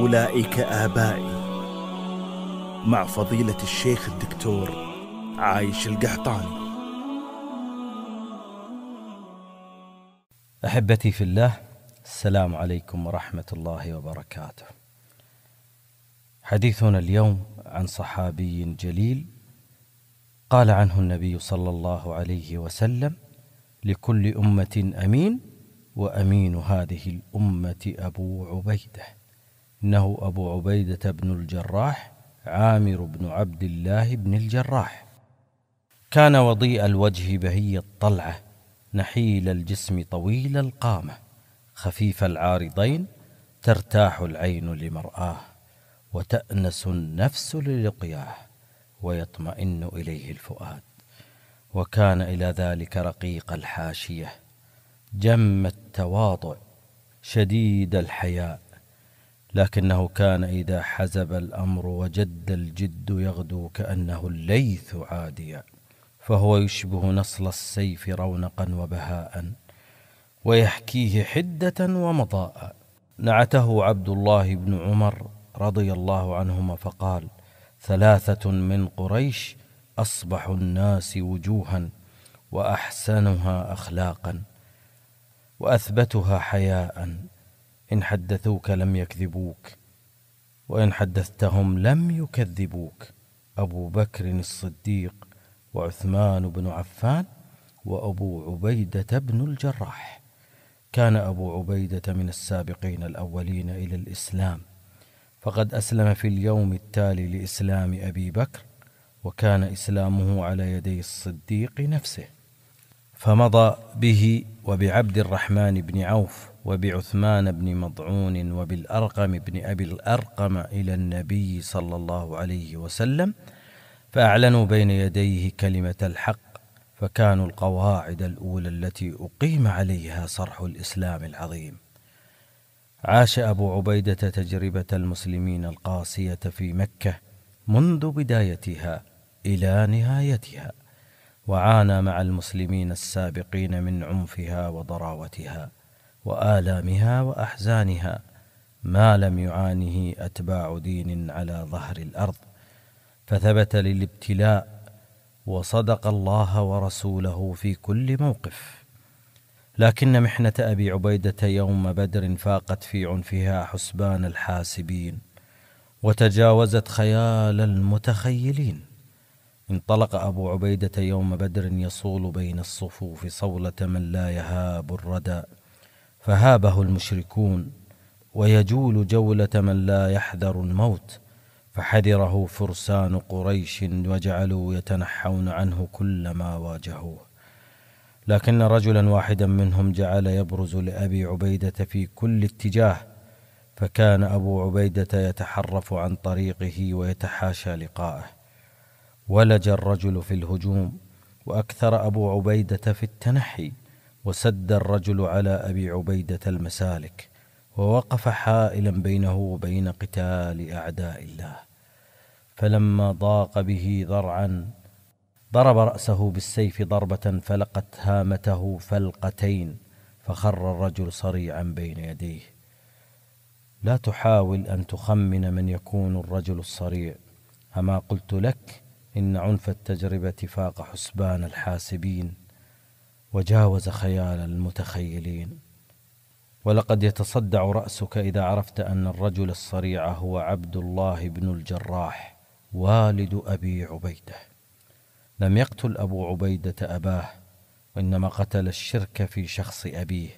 أولئك آبائي مع فضيلة الشيخ الدكتور عايش القحطاني أحبتي في الله السلام عليكم ورحمة الله وبركاته حديثنا اليوم عن صحابي جليل قال عنه النبي صلى الله عليه وسلم لكل أمة أمين وأمين هذه الأمة أبو عبيده إنه أبو عبيدة بن الجراح عامر بن عبد الله بن الجراح كان وضيء الوجه بهي الطلعة نحيل الجسم طويل القامة خفيف العارضين ترتاح العين لمرآه وتأنس النفس للقياه ويطمئن إليه الفؤاد وكان إلى ذلك رقيق الحاشية جم التواضع شديد الحياء لكنه كان إذا حزب الأمر وجد الجد يغدو كأنه الليث عاديا فهو يشبه نصل السيف رونقا وبهاء ويحكيه حدة ومضاء نعته عبد الله بن عمر رضي الله عنهما فقال ثلاثة من قريش أصبح الناس وجوها وأحسنها أخلاقا وأثبتها حياء إن حدثوك لم يكذبوك وإن حدثتهم لم يكذبوك أبو بكر الصديق وعثمان بن عفان وأبو عبيدة بن الجراح كان أبو عبيدة من السابقين الأولين إلى الإسلام فقد أسلم في اليوم التالي لإسلام أبي بكر وكان إسلامه على يدي الصديق نفسه فمضى به وبعبد الرحمن بن عوف وبعثمان بن مضعون وبالأرقم بن أبي الأرقم إلى النبي صلى الله عليه وسلم فأعلنوا بين يديه كلمة الحق فكانوا القواعد الأولى التي أقيم عليها صرح الإسلام العظيم عاش أبو عبيدة تجربة المسلمين القاسية في مكة منذ بدايتها إلى نهايتها وعانى مع المسلمين السابقين من عنفها وضراوتها والامها واحزانها ما لم يعانه اتباع دين على ظهر الارض فثبت للابتلاء وصدق الله ورسوله في كل موقف لكن محنه ابي عبيده يوم بدر فاقت في عنفها حسبان الحاسبين وتجاوزت خيال المتخيلين انطلق ابو عبيده يوم بدر يصول بين الصفوف صوله من لا يهاب الردى فهابه المشركون ويجول جوله من لا يحذر الموت فحذره فرسان قريش وجعلوا يتنحون عنه كلما واجهوه لكن رجلا واحدا منهم جعل يبرز لابي عبيده في كل اتجاه فكان ابو عبيده يتحرف عن طريقه ويتحاشى لقائه ولج الرجل في الهجوم واكثر ابو عبيده في التنحي وسد الرجل على ابي عبيده المسالك ووقف حائلا بينه وبين قتال اعداء الله فلما ضاق به ذرعا ضرب راسه بالسيف ضربه فلقت هامته فلقتين فخر الرجل صريعا بين يديه لا تحاول ان تخمن من يكون الرجل الصريع اما قلت لك ان عنف التجربه فاق حسبان الحاسبين وجاوز خيال المتخيلين ولقد يتصدع راسك اذا عرفت ان الرجل الصريع هو عبد الله بن الجراح والد ابي عبيده لم يقتل ابو عبيده اباه وانما قتل الشرك في شخص ابيه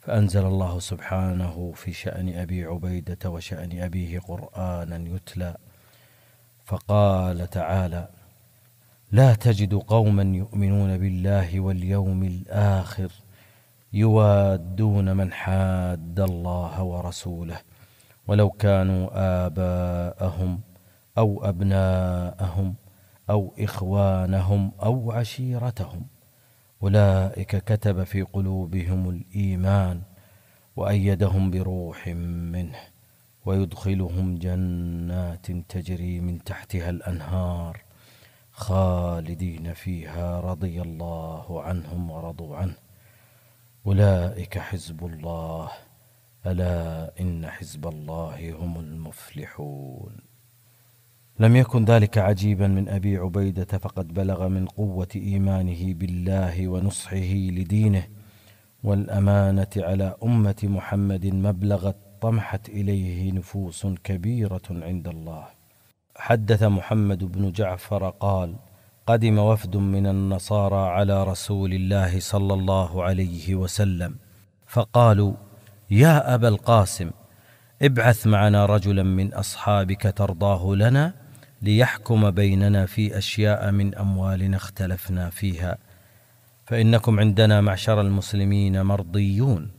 فانزل الله سبحانه في شان ابي عبيده وشان ابيه قرانا يتلى فقال تعالى لا تجد قوما يؤمنون بالله واليوم الاخر يوادون من حاد الله ورسوله ولو كانوا اباءهم او ابناءهم او اخوانهم او عشيرتهم اولئك كتب في قلوبهم الايمان وايدهم بروح منه ويدخلهم جنات تجري من تحتها الانهار خالدين فيها رضي الله عنهم ورضوا عنه أولئك حزب الله ألا إن حزب الله هم المفلحون لم يكن ذلك عجيبا من أبي عبيدة فقد بلغ من قوة إيمانه بالله ونصحه لدينه والأمانة على أمة محمد مبلغ طمحت إليه نفوس كبيرة عند الله حدث محمد بن جعفر قال قدم وفد من النصارى على رسول الله صلى الله عليه وسلم فقالوا يا ابا القاسم ابعث معنا رجلا من اصحابك ترضاه لنا ليحكم بيننا في اشياء من اموالنا اختلفنا فيها فانكم عندنا معشر المسلمين مرضيون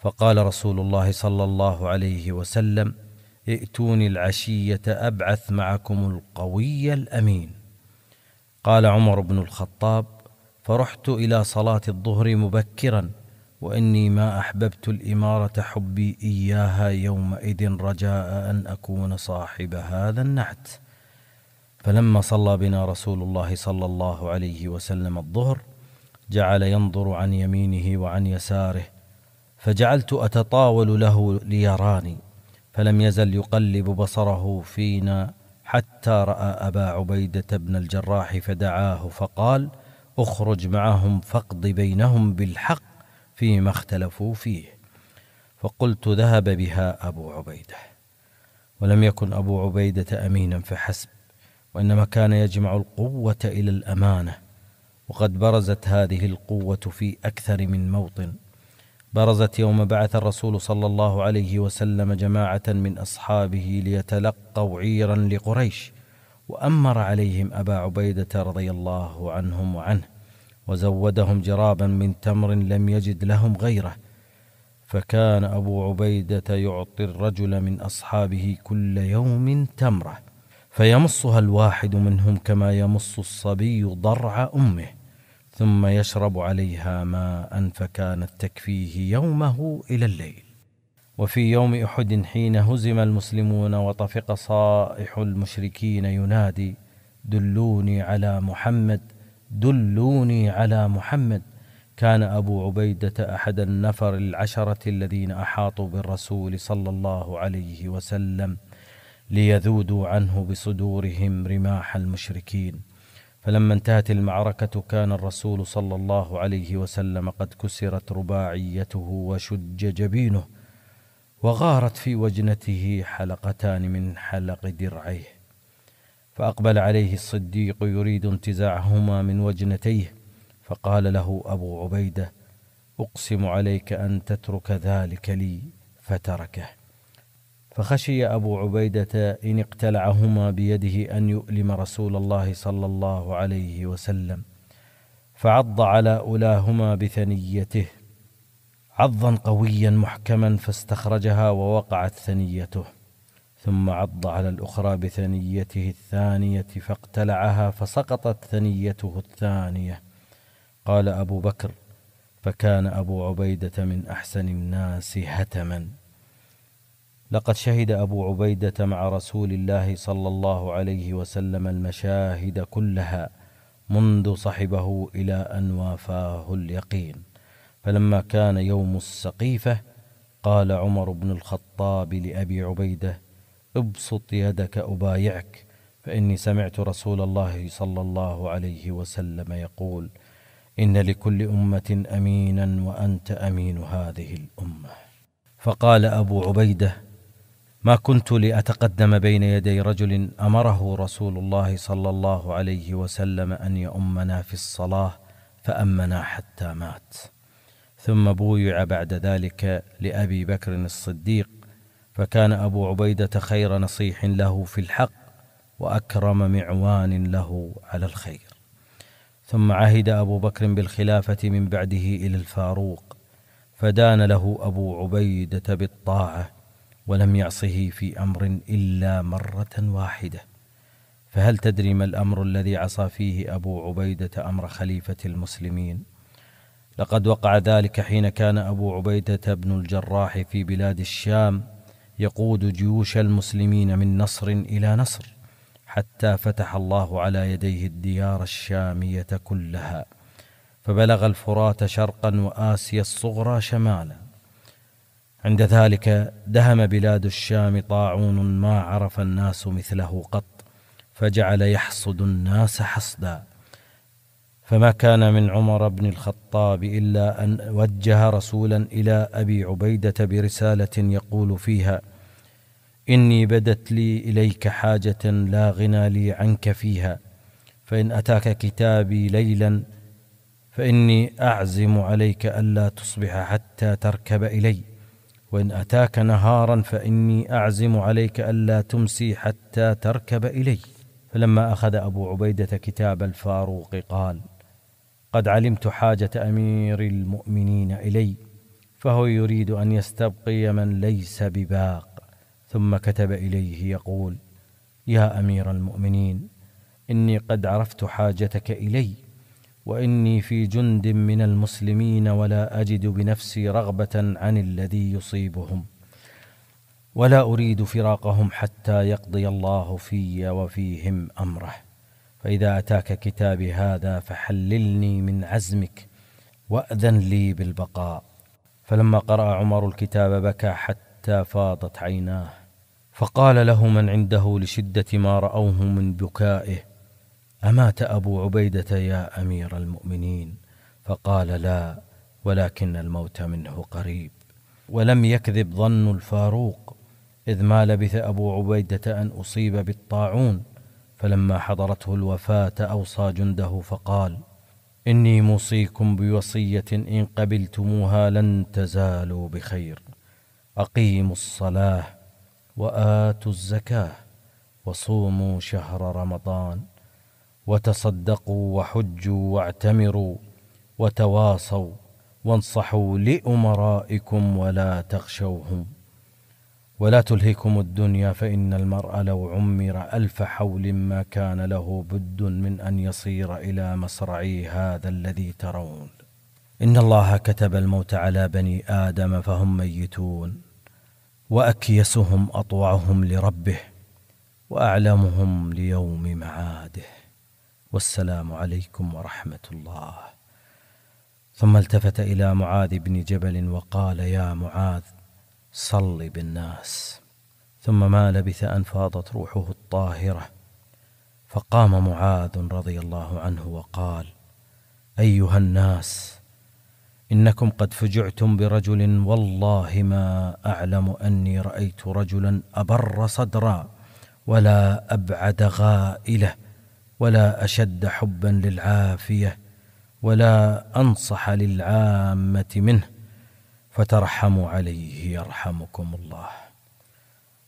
فقال رسول الله صلى الله عليه وسلم ائتوني العشيه ابعث معكم القوي الامين قال عمر بن الخطاب فرحت الى صلاه الظهر مبكرا واني ما احببت الاماره حبي اياها يومئذ رجاء ان اكون صاحب هذا النعت فلما صلى بنا رسول الله صلى الله عليه وسلم الظهر جعل ينظر عن يمينه وعن يساره فجعلت اتطاول له ليراني فلم يزل يقلب بصره فينا حتى راى ابا عبيده بن الجراح فدعاه فقال اخرج معهم فاقض بينهم بالحق فيما اختلفوا فيه فقلت ذهب بها ابو عبيده ولم يكن ابو عبيده امينا فحسب وانما كان يجمع القوه الى الامانه وقد برزت هذه القوه في اكثر من موطن برزت يوم بعث الرسول صلى الله عليه وسلم جماعه من اصحابه ليتلقوا عيرا لقريش وامر عليهم ابا عبيده رضي الله عنهم وعنه وزودهم جرابا من تمر لم يجد لهم غيره فكان ابو عبيده يعطي الرجل من اصحابه كل يوم تمره فيمصها الواحد منهم كما يمص الصبي ضرع امه ثم يشرب عليها ماء فكانت تكفيه يومه الى الليل وفي يوم احد حين هزم المسلمون وطفق صائح المشركين ينادي دلوني على محمد دلوني على محمد كان ابو عبيده احد النفر العشره الذين احاطوا بالرسول صلى الله عليه وسلم ليذودوا عنه بصدورهم رماح المشركين فلما انتهت المعركه كان الرسول صلى الله عليه وسلم قد كسرت رباعيته وشج جبينه وغارت في وجنته حلقتان من حلق درعيه فاقبل عليه الصديق يريد انتزاعهما من وجنتيه فقال له ابو عبيده اقسم عليك ان تترك ذلك لي فتركه فخشي ابو عبيده ان اقتلعهما بيده ان يؤلم رسول الله صلى الله عليه وسلم فعض على اولاهما بثنيته عضا قويا محكما فاستخرجها ووقعت ثنيته ثم عض على الاخرى بثنيته الثانيه فاقتلعها فسقطت ثنيته الثانيه قال ابو بكر فكان ابو عبيده من احسن الناس هتما لقد شهد ابو عبيده مع رسول الله صلى الله عليه وسلم المشاهد كلها منذ صحبه الى ان وافاه اليقين فلما كان يوم السقيفه قال عمر بن الخطاب لابي عبيده ابسط يدك ابايعك فاني سمعت رسول الله صلى الله عليه وسلم يقول ان لكل امه امينا وانت امين هذه الامه فقال ابو عبيده ما كنت لاتقدم بين يدي رجل امره رسول الله صلى الله عليه وسلم ان يؤمنا في الصلاه فامنا حتى مات ثم بويع بعد ذلك لابي بكر الصديق فكان ابو عبيده خير نصيح له في الحق واكرم معوان له على الخير ثم عهد ابو بكر بالخلافه من بعده الى الفاروق فدان له ابو عبيده بالطاعه ولم يعصه في امر الا مره واحده فهل تدري ما الامر الذي عصى فيه ابو عبيده امر خليفه المسلمين لقد وقع ذلك حين كان ابو عبيده بن الجراح في بلاد الشام يقود جيوش المسلمين من نصر الى نصر حتى فتح الله على يديه الديار الشاميه كلها فبلغ الفرات شرقا واسيا الصغرى شمالا عند ذلك دهم بلاد الشام طاعون ما عرف الناس مثله قط فجعل يحصد الناس حصدا فما كان من عمر بن الخطاب الا ان وجه رسولا الى ابي عبيده برساله يقول فيها اني بدت لي اليك حاجه لا غنى لي عنك فيها فان اتاك كتابي ليلا فاني اعزم عليك الا تصبح حتى تركب الي وان اتاك نهارا فاني اعزم عليك الا تمسي حتى تركب الي فلما اخذ ابو عبيده كتاب الفاروق قال قد علمت حاجه امير المؤمنين الي فهو يريد ان يستبقي من ليس بباق ثم كتب اليه يقول يا امير المؤمنين اني قد عرفت حاجتك الي واني في جند من المسلمين ولا اجد بنفسي رغبه عن الذي يصيبهم ولا اريد فراقهم حتى يقضي الله في وفيهم امره فاذا اتاك كتابي هذا فحللني من عزمك واذن لي بالبقاء فلما قرا عمر الكتاب بكى حتى فاضت عيناه فقال له من عنده لشده ما راوه من بكائه امات ابو عبيده يا امير المؤمنين فقال لا ولكن الموت منه قريب ولم يكذب ظن الفاروق اذ ما لبث ابو عبيده ان اصيب بالطاعون فلما حضرته الوفاه اوصى جنده فقال اني موصيكم بوصيه ان قبلتموها لن تزالوا بخير اقيموا الصلاه واتوا الزكاه وصوموا شهر رمضان وتصدقوا وحجوا واعتمروا وتواصوا وانصحوا لامرائكم ولا تخشوهم ولا تلهكم الدنيا فان المرء لو عمر الف حول ما كان له بد من ان يصير الى مصرعي هذا الذي ترون ان الله كتب الموت على بني ادم فهم ميتون واكيسهم اطوعهم لربه واعلمهم ليوم معاده والسلام عليكم ورحمه الله ثم التفت الى معاذ بن جبل وقال يا معاذ صل بالناس ثم ما لبث ان فاضت روحه الطاهره فقام معاذ رضي الله عنه وقال ايها الناس انكم قد فجعتم برجل والله ما اعلم اني رايت رجلا ابر صدرا ولا ابعد غائله ولا اشد حبا للعافيه ولا انصح للعامه منه فترحموا عليه يرحمكم الله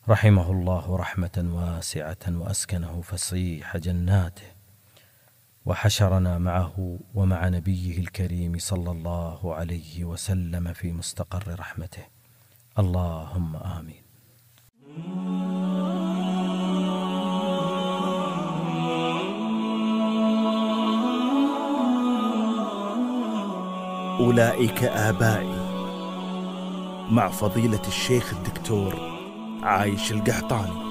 رحمه الله رحمه واسعه واسكنه فصيح جناته وحشرنا معه ومع نبيه الكريم صلى الله عليه وسلم في مستقر رحمته اللهم امين أولئك آبائي مع فضيلة الشيخ الدكتور عايش القحطاني